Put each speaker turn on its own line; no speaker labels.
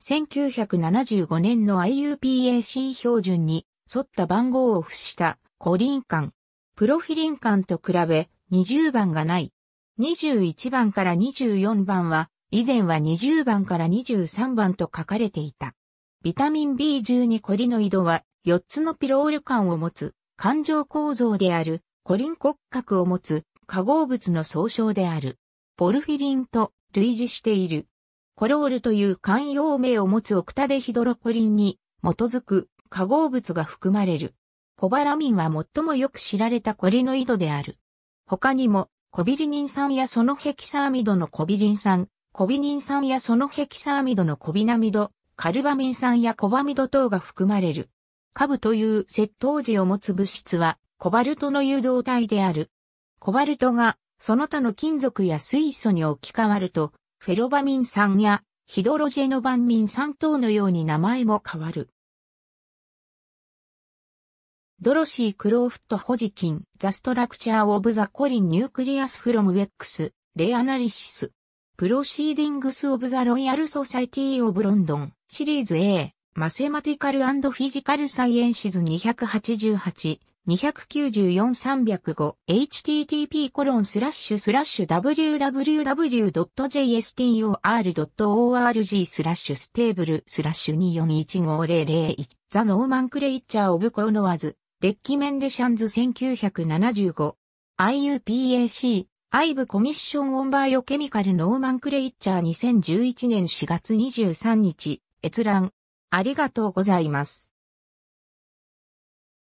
1975年の IUPAC 標準に沿った番号を付したコリン管。プロフィリン管と比べ20番がない。21番から24番は以前は20番から23番と書かれていた。ビタミン B12 コリノイドは4つのピロール管を持つ環状構造であるコリン骨格を持つ化合物の総称である。ポルフィリンと類似している。コロールという慣用名を持つオクタデヒドロコリンに基づく化合物が含まれる。コバラミンは最もよく知られたコリノイドである。他にも、コビリニン酸やそのヘキサアミドのコビリン酸、コビニン酸やそのヘキサアミドのコビナミド、カルバミン酸やコバミド等が含まれる。カブという窃盗時を持つ物質は、コバルトの誘導体である。コバルトが、その他の金属や水素に置き換わると、フェロバミン酸やヒドロジェノバンミン酸等のように名前も変わる。ドロシー・クローフット・ホジキン、ザ・ストラクチャー・オブ・ザ・コリン・ニュークリアス・フロム・ウェックス、レアナリシス、プロシーディングス・オブ・ザ・ロイヤル・ソサイティ・オブ・ロンドン、シリーズ A、マセマティカル・フィジカル・サイエンシズ288、294-305http コロンスラッシュスラッシュ www.jstor.org スラッシュステーブルスラッシュ2415001ザノーマンクレイチャーオブコノワズデッキメンデシャンズ1975 IUPAC アイブコミッションオンバイオケミカルノーマンクレイチャー2011年4月23日閲覧ありがとうございます。